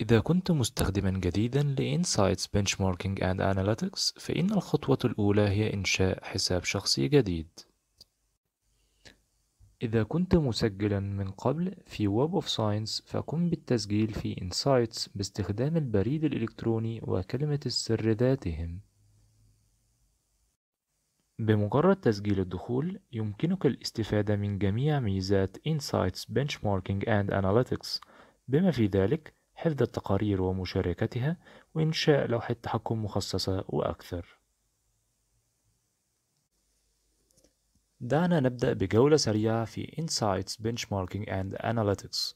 إذا كنت مستخدما جديدا لإنسايتس بنشماركينج أند أناليتكس فإن الخطوة الأولى هي إنشاء حساب شخصي جديد إذا كنت مسجلا من قبل في ويب أوف ساينس فقم بالتسجيل في إنسايتس باستخدام البريد الإلكتروني وكلمة السر ذاتهم بمجرد تسجيل الدخول يمكنك الاستفادة من جميع ميزات إنسايتس بنشماركينج أند أناليتكس بما في ذلك حفظ التقارير ومشاركتها وإنشاء لوحة تحكم مخصصة وأكثر دعنا نبدأ بجولة سريعة في Insights Benchmarking and Analytics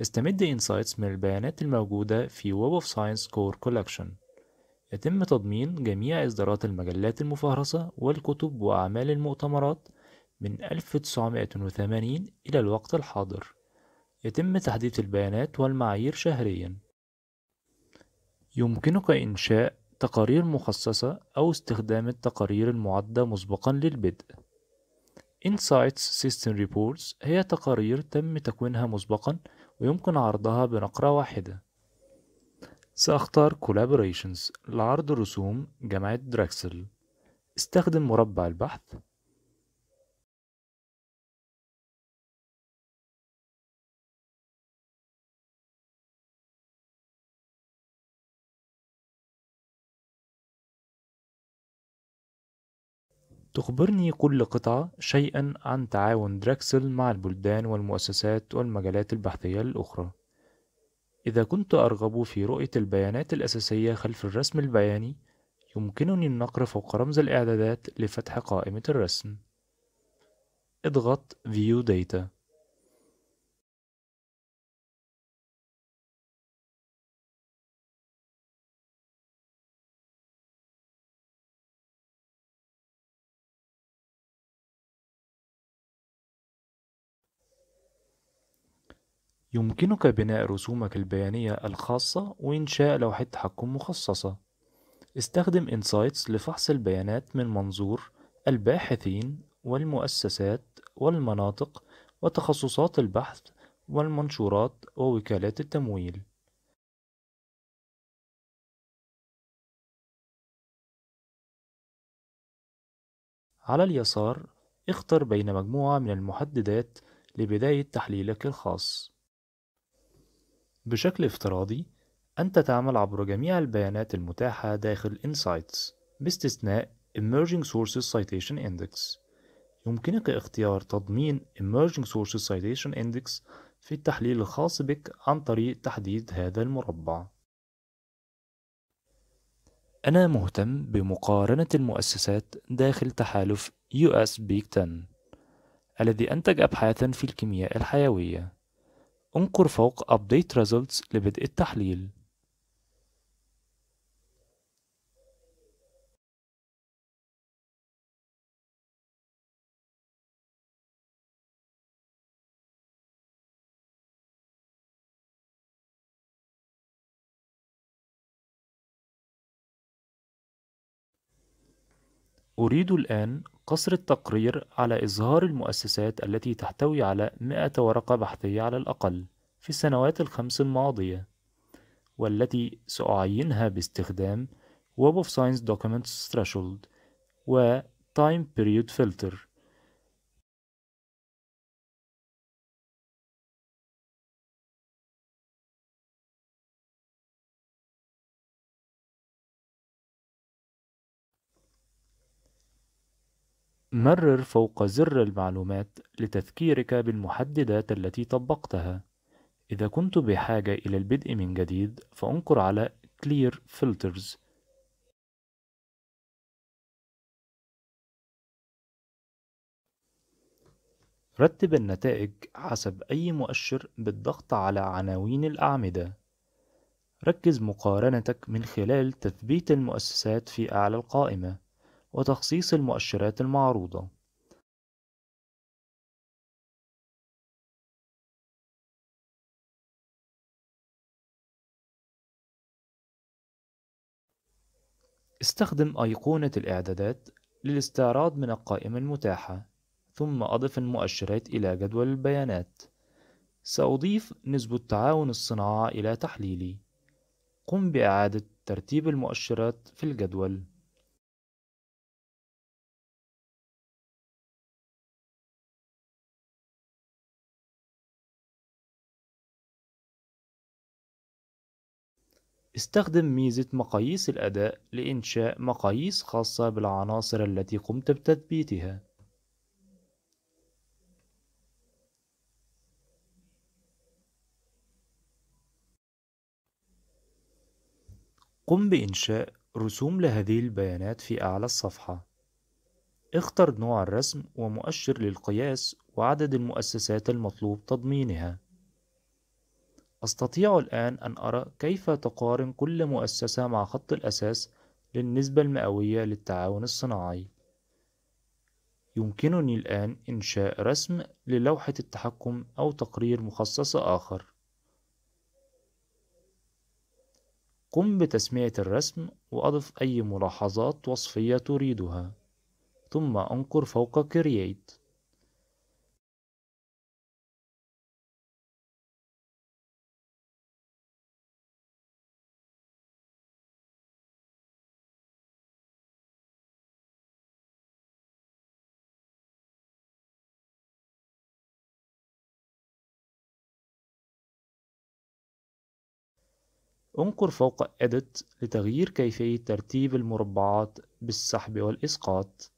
يستمد Insights من البيانات الموجودة في Web of Science Core Collection يتم تضمين جميع إصدارات المجلات المفهرسة والكتب وأعمال المؤتمرات من 1980 إلى الوقت الحاضر يتم تحديث البيانات والمعايير شهريًا. يمكنك إنشاء تقارير مخصصة أو استخدام التقارير المعدة مسبقًا للبدء. Insights System Reports هي تقارير تم تكوينها مسبقًا ويمكن عرضها بنقرة واحدة. سأختار Collaborations لعرض رسوم جامعة دراكسل. استخدم مربع البحث تخبرني كل قطعة شيئًا عن تعاون دراكسل مع البلدان والمؤسسات والمجالات البحثية الأخرى. إذا كنت أرغب في رؤية البيانات الأساسية خلف الرسم البياني، يمكنني النقر فوق رمز الإعدادات لفتح قائمة الرسم. اضغط View Data يمكنك بناء رسومك البيانية الخاصة وإنشاء لوحة تحكم مخصصة. استخدم إنسايتس لفحص البيانات من منظور الباحثين والمؤسسات والمناطق وتخصصات البحث والمنشورات ووكالات التمويل. على اليسار اختر بين مجموعة من المحددات لبداية تحليلك الخاص بشكل افتراضي أنت تعمل عبر جميع البيانات المتاحة داخل Insights باستثناء Emerging Sources Citation Index يمكنك اختيار تضمين Emerging Sources Citation Index في التحليل الخاص بك عن طريق تحديد هذا المربع أنا مهتم بمقارنة المؤسسات داخل تحالف US Big Ten الذي أنتج أبحاثا في الكيمياء الحيوية انقر فوق Update Results لبدء التحليل أريد الآن قصر التقرير على إظهار المؤسسات التي تحتوي على 100 ورقة بحثية على الأقل في السنوات الخمس الماضية والتي سأعينها باستخدام Web of Science Documents Threshold و Time Period Filter مرر فوق زر المعلومات لتذكيرك بالمحددات التي طبقتها. إذا كنت بحاجة إلى البدء من جديد، فانقر على Clear Filters. رتب النتائج حسب أي مؤشر بالضغط على عناوين الأعمدة. ركز مقارنتك من خلال تثبيت المؤسسات في أعلى القائمة. وتخصيص المؤشرات المعروضة استخدم أيقونة الإعدادات للاستعراض من القائمة المتاحة ثم أضف المؤشرات إلى جدول البيانات سأضيف نسبة تعاون الصناعة إلى تحليلي قم بإعادة ترتيب المؤشرات في الجدول استخدم ميزة مقاييس الأداء لإنشاء مقاييس خاصة بالعناصر التي قمت بتثبيتها قم بإنشاء رسوم لهذه البيانات في أعلى الصفحة اختر نوع الرسم ومؤشر للقياس وعدد المؤسسات المطلوب تضمينها أستطيع الآن أن أرى كيف تقارن كل مؤسسة مع خط الأساس للنسبة المئوية للتعاون الصناعي يمكنني الآن إنشاء رسم للوحة التحكم أو تقرير مخصص آخر قم بتسمية الرسم وأضف أي ملاحظات وصفية تريدها ثم أنقر فوق Create انقر فوق Edit لتغيير كيفية ترتيب المربعات بالسحب والإسقاط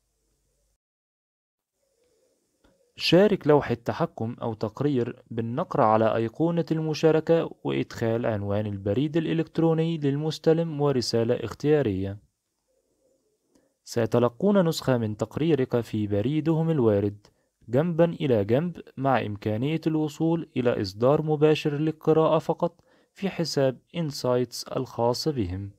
شارك لوحة تحكم أو تقرير بالنقر على أيقونة المشاركة وإدخال عنوان البريد الإلكتروني للمستلم ورسالة اختيارية سيتلقون نسخة من تقريرك في بريدهم الوارد جنبا إلى جنب مع إمكانية الوصول إلى إصدار مباشر للقراءة فقط في حساب إنسايتس الخاص بهم